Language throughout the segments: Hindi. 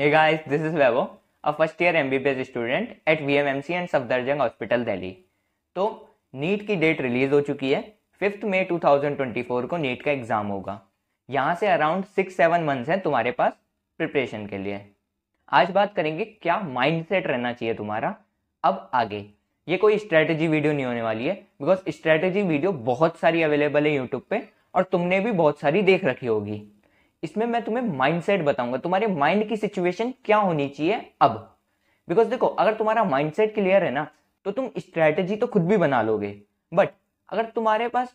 hey guys this is Vavo, a first year MBBS student at VMMC and Safdarjung hospital Delhi तो नीट की डेट रिलीज हो चुकी है फिफ्थ मई 2024 को नीट का एग्ज़ाम होगा यहाँ से अराउंड सिक्स सेवन मंथ्स हैं तुम्हारे पास प्रिपरेशन के लिए आज बात करेंगे क्या माइंड रहना चाहिए तुम्हारा अब आगे ये कोई स्ट्रैटेजी वीडियो नहीं होने वाली है बिकॉज स्ट्रैटेजी वीडियो बहुत सारी अवेलेबल है यूट्यूब पे और तुमने भी बहुत सारी देख रखी होगी इसमें मैं तुम्हें माइंडसेट बताऊंगा तुम्हारे माइंड की सिचुएशन क्या होनी चाहिए अब बिकॉज देखो अगर तुम्हारा माइंडसेट क्लियर है ना तो तुम स्ट्रैटेजी तो खुद भी बना लोगे बट अगर तुम्हारे पास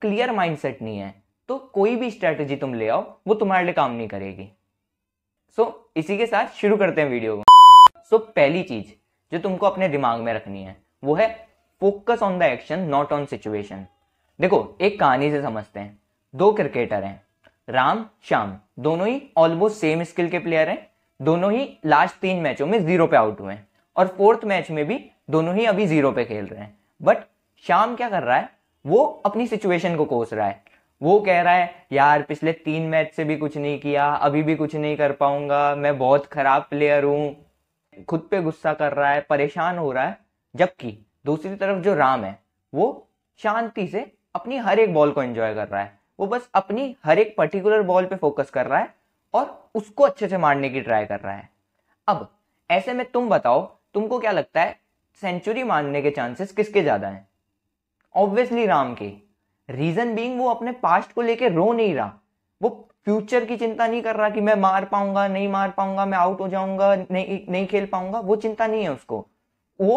क्लियर माइंडसेट नहीं है तो कोई भी स्ट्रैटेजी तुम ले आओ वो तुम्हारे लिए काम नहीं करेगी सो so, इसी के साथ शुरू करते हैं वीडियो को सो so, पहली चीज जो तुमको अपने दिमाग में रखनी है वो है focus on the action not on situation देखो एक कहानी से समझते हैं दो क्रिकेटर हैं राम श्याम दोनों ही ऑलमोस्ट सेम स्किल के प्लेयर हैं दोनों ही लास्ट तीन मैचों में जीरो पे आउट हुए हैं और फोर्थ मैच में भी दोनों ही अभी जीरो पे खेल रहे हैं बट श्याम क्या कर रहा है वो अपनी सिचुएशन को कोस रहा है वो कह रहा है यार पिछले तीन मैच से भी कुछ नहीं किया अभी भी कुछ नहीं कर पाऊंगा मैं बहुत खराब प्लेयर हूं खुद पे गुस्सा कर रहा है परेशान हो रहा है जबकि दूसरी तरफ जो राम है वो शांति से अपनी हर एक बॉल को एंजॉय कर रहा है वो बस अपनी हर एक पर्टिकुलर बॉल पे फोकस कर रहा है और उसको अच्छे से मारने की ट्राई कर रहा है अब ऐसे में तुम बताओ तुमको क्या लगता है सेंचुरी मारने के चांसेस किसके ज़्यादा हैं ऑब्वियसली राम के रीज़न बीइंग वो अपने पास्ट को लेकर रो नहीं रहा वो फ्यूचर की चिंता नहीं कर रहा कि मैं मार पाऊंगा नहीं मार पाऊंगा मैं आउट हो जाऊंगा नहीं नहीं खेल पाऊंगा वो चिंता नहीं है उसको वो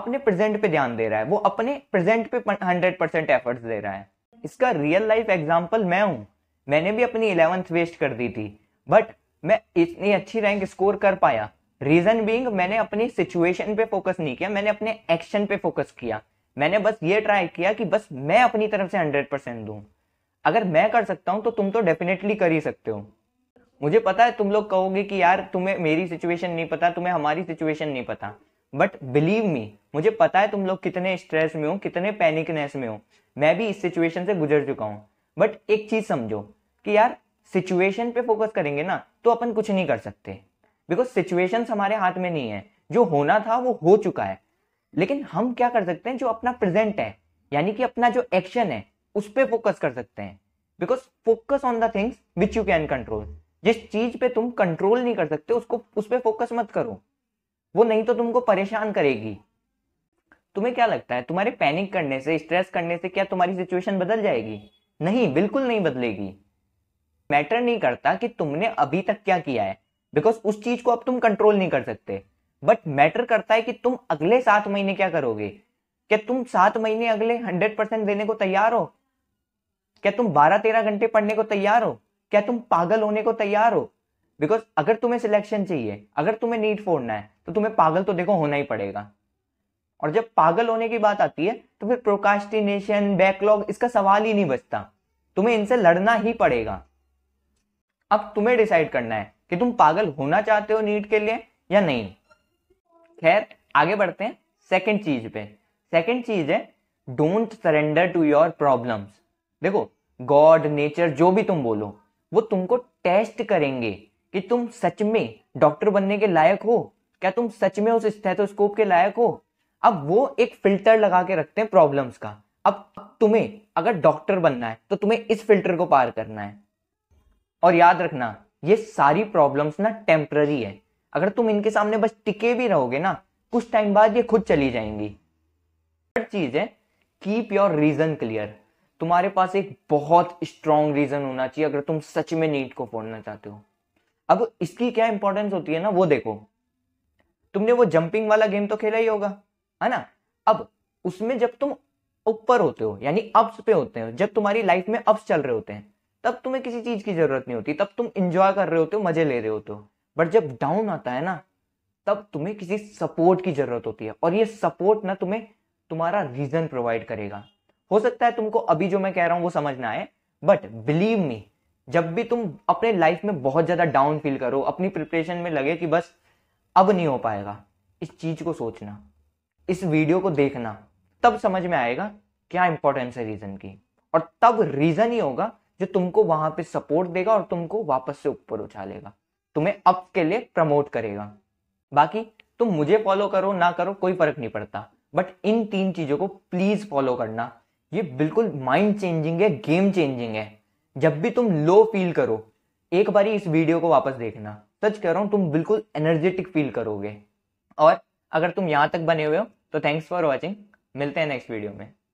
अपने प्रेजेंट पे ध्यान दे रहा है वो अपने प्रेजेंट पे हंड्रेड परसेंट एफर्ट्स दे रहा है इसका रियल लाइफ एग्जाम्पल मैं हूँ मैंने भी अपनी इलेवंथ वेस्ट कर दी थी बट मैं इतनी अच्छी रैंक स्कोर कर पाया रीजन बींग मैंने अपनी सिचुएशन पे फोकस नहीं किया मैंने अपने एक्शन पे फोकस किया मैंने बस ये ट्राई किया कि बस मैं अपनी तरफ से हंड्रेड परसेंट दू अगर मैं कर सकता हूँ तो तुम तो डेफिनेटली कर ही सकते हो मुझे पता है तुम लोग कहोगे कि यार तुम्हें मेरी सिचुएशन नहीं पता तुम्हें हमारी सिचुएशन नहीं पता बट बिलीव मी मुझे पता है तुम लोग कितने स्ट्रेस में हो कितने पैनिकनेस में हो मैं भी इस सिचुएशन से गुजर चुका हूँ बट एक चीज समझो कि यार सिचुएशन पे फोकस करेंगे ना तो अपन कुछ नहीं कर सकते बिकॉज सिचुएशन हमारे हाथ में नहीं है जो होना था वो हो चुका है लेकिन हम क्या कर सकते हैं जो अपना प्रेजेंट है यानी कि अपना जो एक्शन है उस पर फोकस कर सकते हैं because focus on the things which you can control जिस चीज पे तुम कंट्रोल नहीं कर सकते उसको उस पर फोकस मत करो वो नहीं तो तुमको परेशान करेगी तुम्हें क्या लगता है तुम्हारे पैनिक करने से स्ट्रेस करने से क्या तुम्हारी सिचुएशन बदल जाएगी नहीं बिल्कुल नहीं बदलेगी मैटर नहीं करता कि तुमने अभी तक क्या किया है बिकॉज उस चीज को अब तुम कंट्रोल नहीं कर सकते बट मैटर करता है कि तुम अगले सात महीने क्या करोगे क्या तुम सात महीने अगले हंड्रेड परसेंट देने को तैयार हो क्या तुम बारह तेरह घंटे पढ़ने को तैयार हो क्या तुम पागल होने को तैयार हो बिकॉज अगर तुम्हें सिलेक्शन चाहिए अगर तुम्हें नीट फोड़ना है तो तुम्हें पागल तो देखो होना ही पड़ेगा और जब पागल होने की बात आती है तो फिर प्रोकास्टिनेशन बैकलॉग इसका सवाल ही नहीं बचता तुम्हें इनसे लड़ना ही पड़ेगा अब तुम्हें डिसाइड करना है कि तुम पागल होना चाहते हो नीट के लिए या नहीं खैर आगे बढ़ते हैं सेकंड चीज पे सेकंड चीज है don't surrender to your problems देखो गॉड नेचर जो भी तुम बोलो वो तुमको टेस्ट करेंगे कि तुम सच में डॉक्टर बनने के लायक हो क्या तुम सच में उस स्थेथोस्कोप के लायक हो अब वो एक फिल्टर लगा के रखते हैं प्रॉब्लम्स का अब तुम्हें अगर डॉक्टर बनना है तो तुम्हें इस फिल्टर को पार करना है और याद रखना ये सारी प्रॉब्लम्स ना टेम्प्ररी है अगर तुम इनके सामने बस टिके भी रहोगे ना कुछ टाइम बाद ये खुद चली जाएंगी थर्ड चीज है कीप योर रीजन क्लियर तुम्हारे पास एक बहुत स्ट्रांग रीजन होना चाहिए अगर तुम सच में नीट को फोड़ना चाहते हो अब इसकी क्या इंपॉर्टेंस होती है ना वो देखो तुमने वो जंपिंग वाला गेम तो खेला ही होगा है ना अब उसमें जब तुम ऊपर होते हो यानी अप्स पे होते हो जब तुम्हारी लाइफ में अप्स चल रहे होते हैं तब तुम्हें किसी चीज की जरूरत नहीं होती तब तुम इंजॉय कर रहे होते हो मजे ले रहे होते हो बट जब डाउन आता है ना तब तुम्हें किसी सपोर्ट की जरूरत होती है और ये सपोर्ट ना तुम्हें तुम्हारा रीजन प्रोवाइड करेगा हो सकता है तुमको अभी जो मैं कह रहा हूं वो समझ ना आए बट बिलीव मी जब भी तुम अपने लाइफ में बहुत ज़्यादा डाउन फील करो अपनी प्रिपरेशन में लगे कि बस अब नहीं हो पाएगा इस चीज़ को सोचना इस वीडियो को देखना तब समझ में आएगा क्या इंपॉर्टेंस है रीज़न की और तब रीज़न ही होगा जो तुमको वहां पे सपोर्ट देगा और तुमको वापस से ऊपर उछालेगा तुम्हें अप के लिए प्रमोट करेगा बाकी तुम मुझे फॉलो करो ना करो कोई फर्क नहीं पड़ता बट इन तीन चीज़ों को प्लीज़ फॉलो करना ये बिल्कुल माइंड चेंजिंग है गेम चेंजिंग है जब भी तुम लो फील करो एक बारी इस वीडियो को वापस देखना सच कह रहा हूँ तुम बिल्कुल एनर्जेटिक फील करोगे और अगर तुम यहाँ तक बने हुए हो तो थैंक्स फॉर वॉचिंग मिलते हैं नेक्स्ट वीडियो में